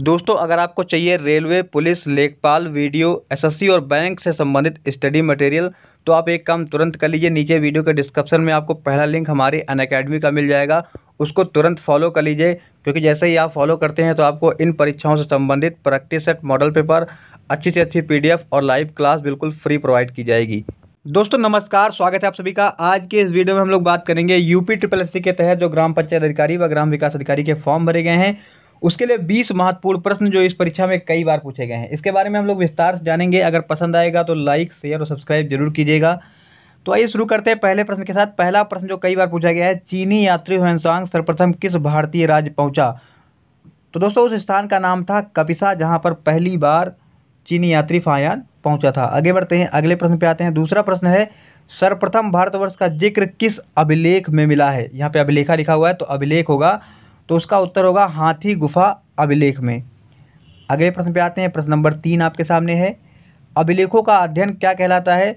दोस्तों अगर आपको चाहिए रेलवे पुलिस लेखपाल वीडियो एसएससी और बैंक से संबंधित स्टडी मटेरियल तो आप एक काम तुरंत कर लीजिए नीचे वीडियो के डिस्क्रिप्शन में आपको पहला लिंक हमारे अन अकेडमी का मिल जाएगा उसको तुरंत फॉलो कर लीजिए क्योंकि जैसे ही आप फॉलो करते हैं तो आपको इन परीक्षाओं से संबंधित प्रैक्टिस सेट मॉडल पेपर अच्छी से अच्छी पी और लाइव क्लास बिल्कुल फ्री प्रोवाइड की जाएगी दोस्तों नमस्कार स्वागत है आप सभी का आज के इस वीडियो में हम लोग बात करेंगे यूपी ट्रिपल एस के तहत जो ग्राम पंचायत अधिकारी व ग्राम विकास अधिकारी के फॉर्म भरे गए हैं उसके लिए बीस महत्वपूर्ण प्रश्न जो इस परीक्षा में कई बार पूछे गए हैं इसके बारे में हम लोग विस्तार से जानेंगे अगर पसंद आएगा तो लाइक शेयर और सब्सक्राइब जरूर कीजिएगा तो आइए शुरू करते हैं पहले प्रश्न के साथ पहला प्रश्न जो कई बार पूछा गया है चीनी यात्री हुएनसांग सर्वप्रथम किस भारतीय राज्य पहुंचा तो दोस्तों उस स्थान का नाम था कपिसा जहां पर पहली बार चीनी यात्री फायान पहुंचा था आगे बढ़ते हैं अगले प्रश्न पे आते हैं दूसरा प्रश्न है सर्वप्रथम भारतवर्ष का जिक्र किस अभिलेख में मिला है यहाँ पे अभिलेखा लिखा हुआ है तो अभिलेख होगा तो उसका उत्तर होगा हाथी गुफा अभिलेख में अगले प्रश्न पे आते हैं प्रश्न नंबर तीन आपके सामने है अभिलेखों का अध्ययन क्या कहलाता है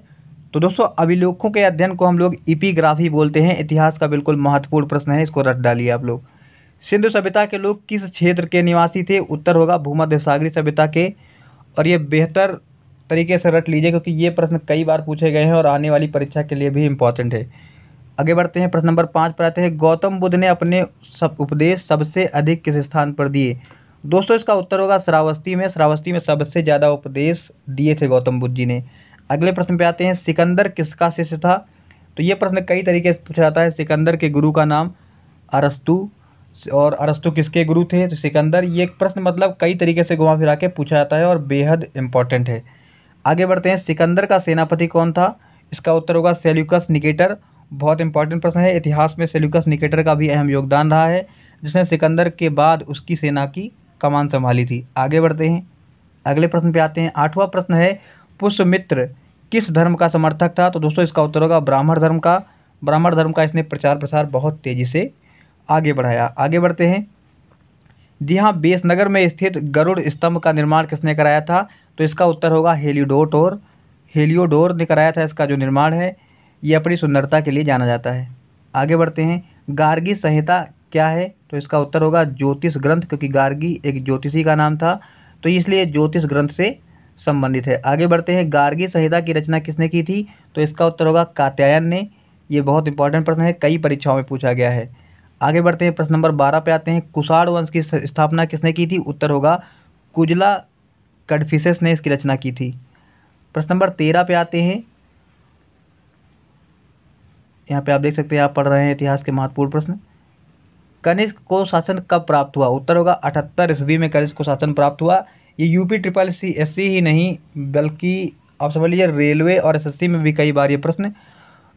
तो दोस्तों अभिलेखों के अध्ययन को हम लोग इपीग्राफी बोलते हैं इतिहास का बिल्कुल महत्वपूर्ण प्रश्न है इसको रट डालिए आप लोग सिंधु सभ्यता के लोग किस क्षेत्र के निवासी थे उत्तर होगा भूमध्य सागरी सभ्यता के और ये बेहतर तरीके से रट लीजिए क्योंकि ये प्रश्न कई बार पूछे गए हैं और आने वाली परीक्षा के लिए भी इम्पॉर्टेंट है आगे बढ़ते हैं प्रश्न नंबर पाँच पर आते हैं गौतम बुद्ध ने अपने सब उपदेश सबसे अधिक किस स्थान पर दिए दोस्तों इसका उत्तर होगा श्रावस्ती में श्रावस्ती में सबसे ज़्यादा उपदेश दिए थे गौतम बुद्ध जी ने अगले प्रश्न पे आते हैं सिकंदर किसका शिष्य था तो ये प्रश्न कई तरीके से पूछा जाता है सिकंदर के गुरु का नाम अरस्तु और अरस्तु किसके गुरु थे तो सिकंदर ये प्रश्न मतलब कई तरीके से घुमा फिरा के पूछा जाता है और बेहद इम्पॉर्टेंट है आगे बढ़ते हैं सिकंदर का सेनापति कौन था इसका उत्तर होगा सेल्यूकस निकेटर बहुत इंपॉर्टेंट प्रश्न है इतिहास में सेल्यूकस निकेटर का भी अहम योगदान रहा है जिसने सिकंदर के बाद उसकी सेना की कमान संभाली थी आगे बढ़ते हैं अगले प्रश्न पे आते हैं आठवां प्रश्न है पुष्यमित्र किस धर्म का समर्थक था तो दोस्तों इसका उत्तर होगा ब्राह्मण धर्म का ब्राह्मण धर्म का इसने प्रचार प्रसार बहुत तेज़ी से आगे बढ़ाया आगे बढ़ते हैं जी हाँ बेसनगर में स्थित गरुड़ स्तंभ का निर्माण किसने कराया था तो इसका उत्तर होगा हेलियोडोट और हेलियोडोर ने कराया था इसका जो निर्माण है ये अपनी सुंदरता के लिए जाना जाता है आगे बढ़ते हैं गार्गी संहिता क्या है तो इसका उत्तर होगा ज्योतिष ग्रंथ क्योंकि गार्गी एक ज्योतिषी का नाम था तो इसलिए ज्योतिष ग्रंथ से संबंधित है आगे बढ़ते हैं गार्गी संहिता की रचना किसने की थी तो इसका उत्तर होगा कात्यायन ने ये बहुत इंपॉर्टेंट प्रश्न है कई परीक्षाओं में पूछा गया है आगे बढ़ते हैं प्रश्न नंबर बारह पे आते हैं कुषाण वंश की स्थापना किसने की थी उत्तर होगा कुजला कडफिसेस ने इसकी रचना की थी प्रश्न नंबर तेरह पे आते हैं यहाँ पे आप देख सकते हैं आप पढ़ रहे हैं इतिहास के महत्वपूर्ण प्रश्न कनिष्क को शासन कब प्राप्त हुआ उत्तर होगा अठहत्तर ईस्वी में कनिष्क को शासन प्राप्त हुआ ये UP triple C S C ही नहीं बल्कि आप समझ लीजिए रेलवे और एसएससी में भी कई बार ये प्रश्न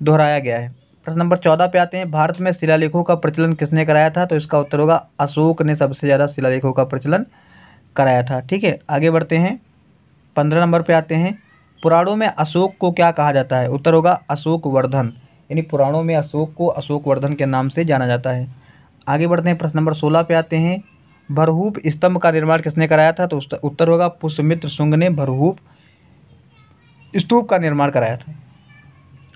दोहराया गया है प्रश्न नंबर चौदह पे आते हैं भारत में शिलालेखों का प्रचलन किसने कराया था तो इसका उत्तर होगा अशोक ने सबसे ज़्यादा शिलालेखों का प्रचलन कराया था ठीक है आगे बढ़ते हैं पंद्रह नंबर पे आते हैं पुराणों में अशोक को क्या कहा जाता है उत्तर होगा अशोक वर्धन यानी पुराणों में अशोक को अशोकवर्धन के नाम से जाना जाता है आगे बढ़ते हैं प्रश्न नंबर सोलह पे आते हैं भरहूप स्तंभ का निर्माण किसने कराया था तो उत्तर होगा पुष्यमित्र शुंग ने भरहूप स्तूप का निर्माण कराया था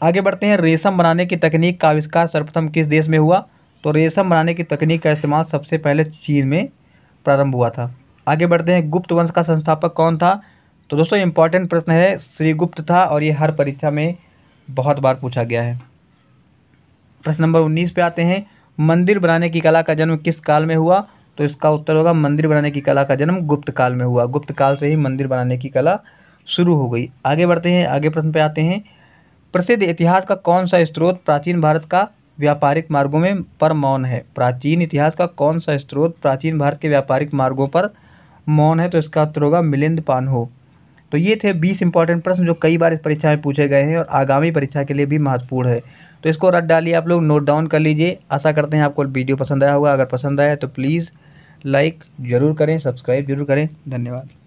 आगे बढ़ते हैं रेशम बनाने की तकनीक का आविष्कार सर्वप्रथम किस देश में हुआ तो रेशम बनाने की तकनीक का इस्तेमाल सबसे पहले चीन में प्रारंभ हुआ था आगे बढ़ते हैं गुप्त वंश का संस्थापक कौन था तो दोस्तों इम्पॉर्टेंट प्रश्न है श्रीगुप्त था और ये हर परीक्षा में बहुत बार पूछा गया है प्रश्न नंबर उन्नीस पे आते हैं मंदिर बनाने की कला का जन्म किस काल में हुआ तो इसका उत्तर होगा मंदिर बनाने की कला का जन्म गुप्त काल में हुआ गुप्त काल से ही मंदिर बनाने की कला शुरू हो गई आगे बढ़ते हैं आगे प्रश्न पे आते हैं प्रसिद्ध इतिहास का कौन सा स्त्रोत प्राचीन भारत का व्यापारिक मार्गों में पर मौन है प्राचीन इतिहास का कौन सा स्त्रोत प्राचीन भारत के व्यापारिक मार्गों पर मौन है तो इसका उत्तर होगा मिलिंद पानहो तो ये थे बीस इंपॉर्टेंट प्रश्न जो कई बार इस परीक्षा में पूछे गए हैं और आगामी परीक्षा के लिए भी महत्वपूर्ण है तो इसको रद्द डालिए आप लोग नोट डाउन कर लीजिए आशा करते हैं आपको वीडियो पसंद आया होगा अगर पसंद आया तो प्लीज़ लाइक ज़रूर करें सब्सक्राइब जरूर करें धन्यवाद